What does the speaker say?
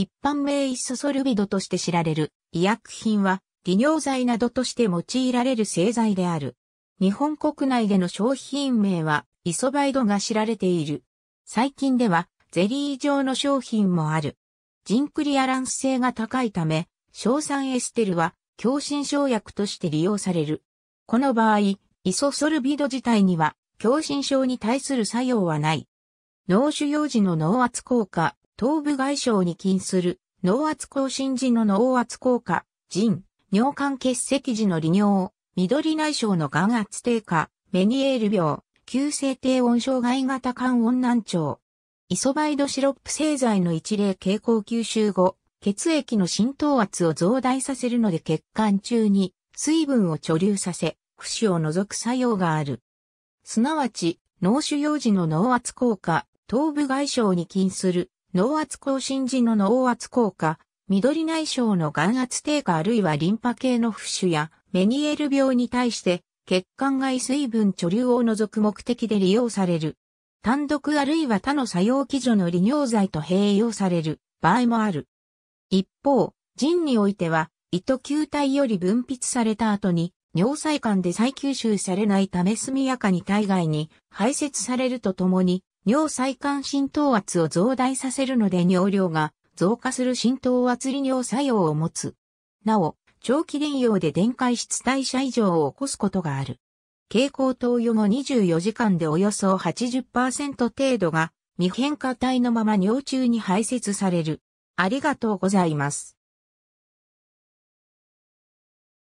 一般名イソソルビドとして知られる医薬品は利尿剤などとして用いられる製剤である。日本国内での商品名はイソバイドが知られている。最近ではゼリー状の商品もある。ジンクリアランス性が高いため、硝酸エステルは強心症薬として利用される。この場合、イソソルビド自体には強心症に対する作用はない。脳腫瘍時の脳圧効果、頭部外傷に近する、脳圧亢進時の脳圧効果腎、尿管結石時の利尿、緑内障の眼圧低下、メニエール病、急性低温障害型肝温難症。イソバイドシロップ製剤の一例蛍光吸収後、血液の浸透圧を増大させるので血管中に水分を貯留させ、不死を除く作用がある。すなわち、脳腫瘍時の脳圧効果頭部外傷に近する脳圧亢進時の脳圧効果、緑内障の眼圧低下あるいはリンパ系の浮腫やメニエル病に対して血管外水分貯留を除く目的で利用される。単独あるいは他の作用基準の利尿剤と併用される場合もある。一方、腎においては、糸球体より分泌された後に尿細管で再吸収されないため速やかに体外に排泄されるとともに尿細管浸透圧を増大させるので尿量が増加する浸透圧利尿作用を持つ。なお、長期連用で電解質代謝異常を起こすことがある。蛍光投与後24時間でおよそ80%程度が未変化体のまま尿中に排泄される。ありがとうございます。